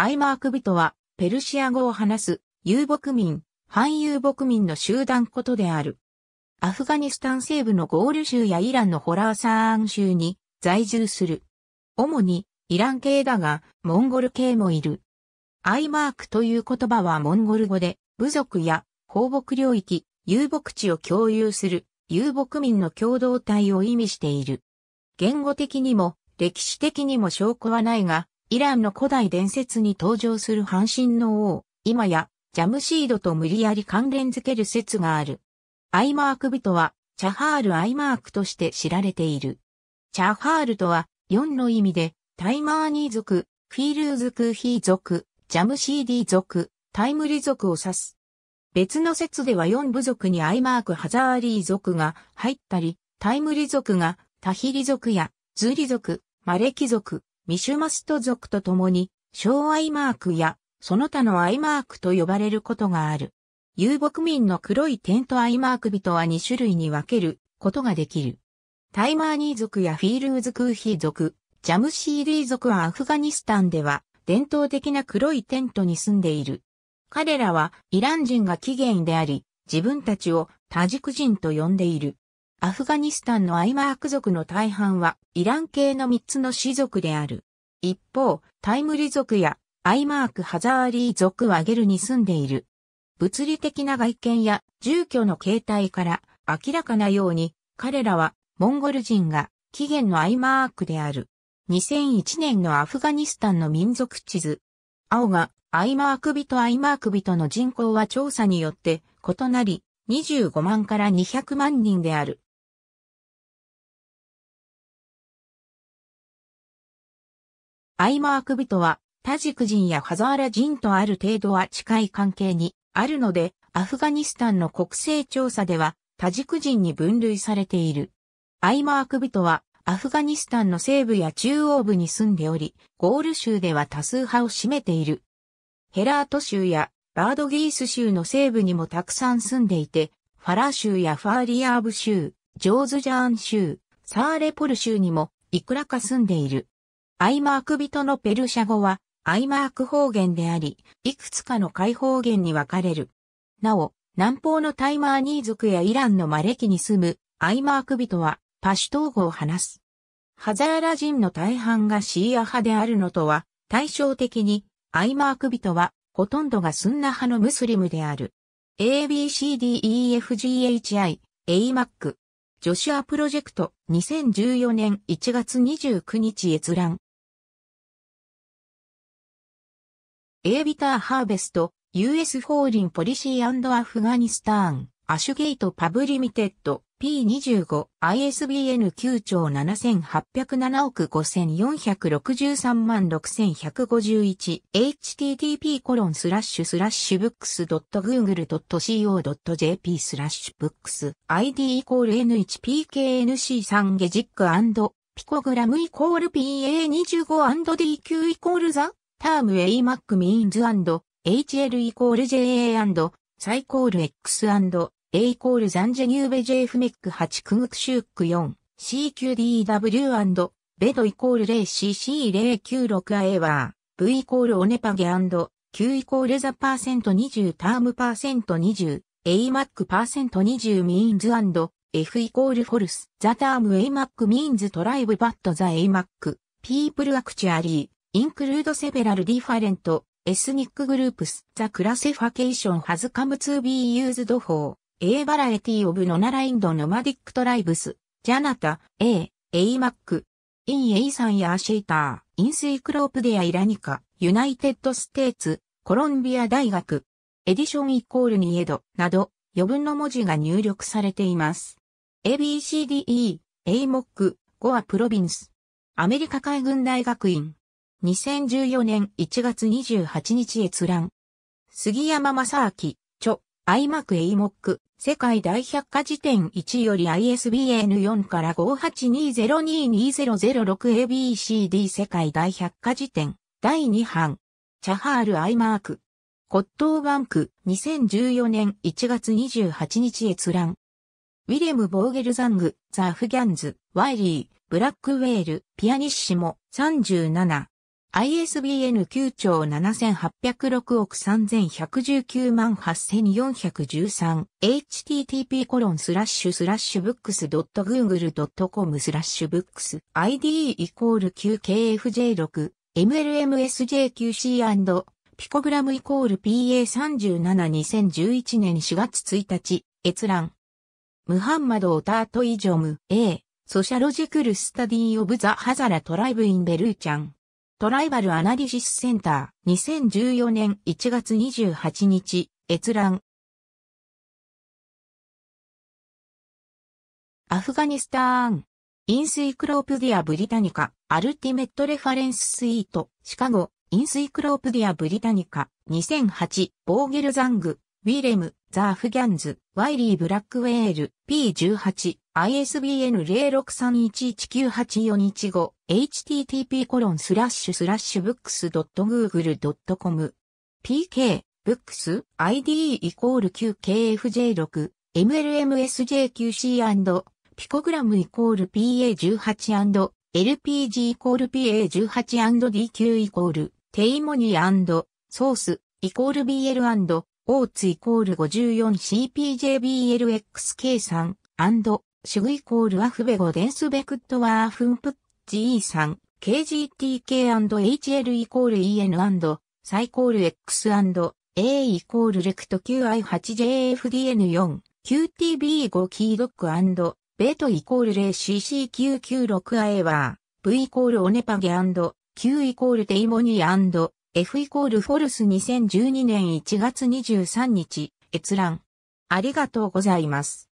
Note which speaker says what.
Speaker 1: アイマーク人は、ペルシア語を話す、遊牧民、反遊牧民の集団ことである。アフガニスタン西部のゴール州やイランのホラーサーン州に在住する。主に、イラン系だが、モンゴル系もいる。アイマークという言葉はモンゴル語で、部族や放牧領域、遊牧地を共有する遊牧民の共同体を意味している。言語的にも歴史的にも証拠はないが、イランの古代伝説に登場する半身の王、今や、ジャムシードと無理やり関連づける説がある。アイマーク人は、チャハール・アイマークとして知られている。チャハールとは、4の意味で、タイマーニー族、フィールーズ・クーヒー族、ジャムシーディ族、タイムリ族を指す。別の説では4部族にアイマーク・ハザーリー族が入ったり、タイムリ族がタヒリ族やズーリ族、マレキ族、ミシュマスト族と共に、小アイマークや、その他のアイマークと呼ばれることがある。遊牧民の黒いテントアイマーク人は2種類に分けることができる。タイマーニー族やフィールーズクーヒー族、ジャムシーリー族はアフガニスタンでは伝統的な黒いテントに住んでいる。彼らはイラン人が起源であり、自分たちをタジク人と呼んでいる。アフガニスタンのアイマーク族の大半はイラン系の3つの氏族である。一方、タイムリ族やアイマーク・ハザーリー族はゲルに住んでいる。物理的な外見や住居の形態から明らかなように彼らはモンゴル人が起源のアイマークである。2001年のアフガニスタンの民族地図。青がアイマーク人アイマーク人の人口は調査によって異なり25万から200万人である。アイマーク部とは、タジク人やハザーラ人とある程度は近い関係にあるので、アフガニスタンの国勢調査では、タジク人に分類されている。アイマーク部とは、アフガニスタンの西部や中央部に住んでおり、ゴール州では多数派を占めている。ヘラート州やバードギース州の西部にもたくさん住んでいて、ファラ州やファーリアーブ州、ジョーズジャーン州、サーレポル州にもいくらか住んでいる。アイマーク人のペルシャ語は、アイマーク方言であり、いくつかの解方言に分かれる。なお、南方のタイマーニー族やイランのマレキに住む、アイマーク人は、パシュトー語を話す。ハザーラ人の大半がシーア派であるのとは、対照的に、アイマーク人は、ほとんどがスンナ派のムスリムである。ABCDEFGHI、AMAC。シュアプロジェクト2014年1月29日閲覧。エービター・ハーベスト、US フォーリン・ポリシーアフガニスターン、アシュゲイト・パブ・リミテッド、P25、ISBN 9兆7807億5463万6151、http コロンスラッシュスラッシュブックス .google.co.jp スラッシュブックス ID イコール N1PKNC3 ゲジックピコグラムイコール PA25&DQ イコールザターム AMAC means and HL イコール JA and サイコール X and A イコールザンジェニューベ J フメック8クグクシューク 4CQDW and ベドイコール 0CC096A は V イコールオネパゲ and Q イコールザパーセント20タームパーセント20 AMAC パーセント20 means and F イコールフォルスザターム AMAC means トライブバットザ AMAC people actually include several different ethnic groups. The classification has come to be used for a variety of non-aligned nomadic tribes. Janata, A, AMAC, in A San Yashita, i さんやシェイター、イン Iranica, United States, Columbia 大学、e d i ディションイコールにエド、など、余分の文字が入力されています。ABCDE、AMOC、Goa Province, アメリカ海軍大学院、2014年1月28日閲覧。杉山正明、著、アイークエイモック、世界大百科事典1より ISBN4 から 5820220006ABCD 世界大百科事典、第2版。チャハール・アイマーク。骨董バンク、2014年1月28日閲覧。ウィレム・ボーゲルザング、ザ・フギャンズ、ワイリー、ブラックウェール、ピアニッシモ、37。ISBN 9兆7806億3119万8413 http コロンスラッシュスラッシュブックスグーグルドットコムスラッシュブックス ID イコール 9KFJ6 MLMSJQC& ピコグラムイコール PA372011 年4月1日閲覧ムハンマド・オタート・イジョム A ソシャロジクル・スタディ・オブ・ザ・ハザラ・トライブ・イン・ベルーチャントライバルアナリシスセンター、2014年1月28日、閲覧。アフガニスターン。インスイクロープディア・ブリタニカ、アルティメット・レファレンス・スイート、シカゴ、インスイクロープディア・ブリタニカ、2008、ボーゲルザング、ウィレム、ザ・アフギャンズ、ワイリー・ブラックウェール、P18、ISBN 063119841 http://books.google.com pk books id イコール 9kfj6 mlmsj9c& ピコグラムイコール pa18& lpg イコール pa18&dq イコールテイモニーソースイコール bl& オーツイコール 54cpjblx 計算主語イコールアフベゴデンスベクットワーフンプッ GE3、KGTK&HL イコール EN& サイコール X& A イコールレクト QI8JFDN4、QTB5 キードックベートイコール 0CC996A は、V イコールオネパゲ &Q イコールテイモニー &F イコールフォルス2012年1月23日、閲覧。ありがとうございます。